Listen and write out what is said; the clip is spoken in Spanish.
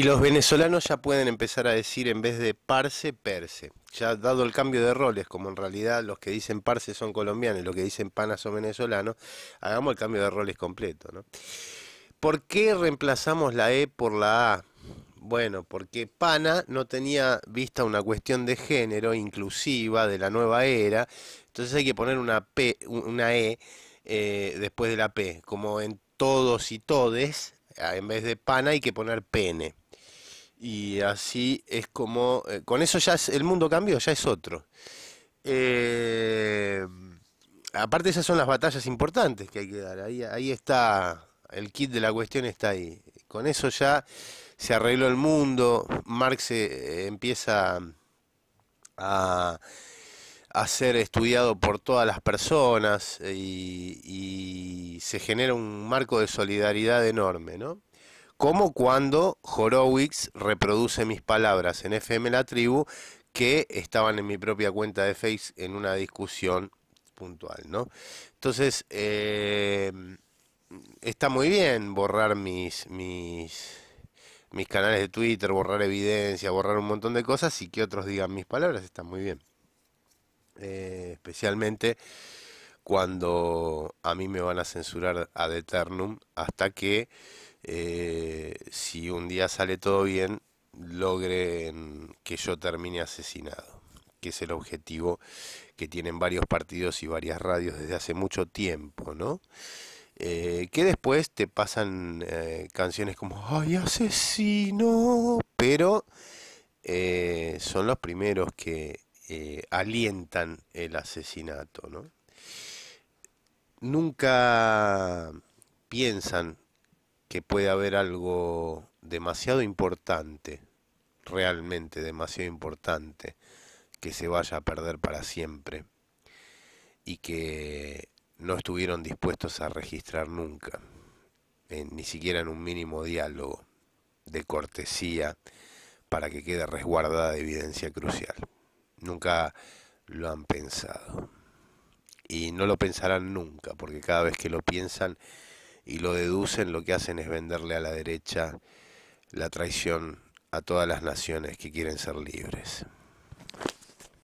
Y los venezolanos ya pueden empezar a decir en vez de Parse, perse. Ya dado el cambio de roles, como en realidad los que dicen Parse son colombianos y los que dicen Pana son venezolanos, hagamos el cambio de roles completo. ¿no? ¿Por qué reemplazamos la E por la A? Bueno, porque Pana no tenía vista una cuestión de género inclusiva de la nueva era, entonces hay que poner una P, una E eh, después de la P, como en todos y todes, en vez de pana hay que poner pene. Y así es como, eh, con eso ya el mundo cambió, ya es otro. Eh, aparte esas son las batallas importantes que hay que dar, ahí, ahí está, el kit de la cuestión está ahí. Con eso ya se arregló el mundo, Marx eh, empieza a, a, ser estudiado por todas las personas y se genera un marco de solidaridad enorme, ¿no? como cuando Horowitz reproduce mis palabras en FM La Tribu, que estaban en mi propia cuenta de Face en una discusión puntual, ¿no? Entonces, eh, está muy bien borrar mis, mis, mis canales de Twitter, borrar evidencia, borrar un montón de cosas y que otros digan mis palabras, está muy bien. Eh, especialmente cuando a mí me van a censurar ad eternum hasta que eh, si un día sale todo bien, logren que yo termine asesinado, que es el objetivo que tienen varios partidos y varias radios desde hace mucho tiempo, ¿no? Eh, que después te pasan eh, canciones como ¡Ay, asesino! Pero son los primeros que alientan el asesinato, Nunca piensan que puede haber algo demasiado importante, realmente demasiado importante, que se vaya a perder para siempre y que no estuvieron dispuestos a registrar nunca, eh, ni siquiera en un mínimo diálogo de cortesía para que quede resguardada evidencia crucial. Nunca lo han pensado. Y no lo pensarán nunca, porque cada vez que lo piensan y lo deducen, lo que hacen es venderle a la derecha la traición a todas las naciones que quieren ser libres.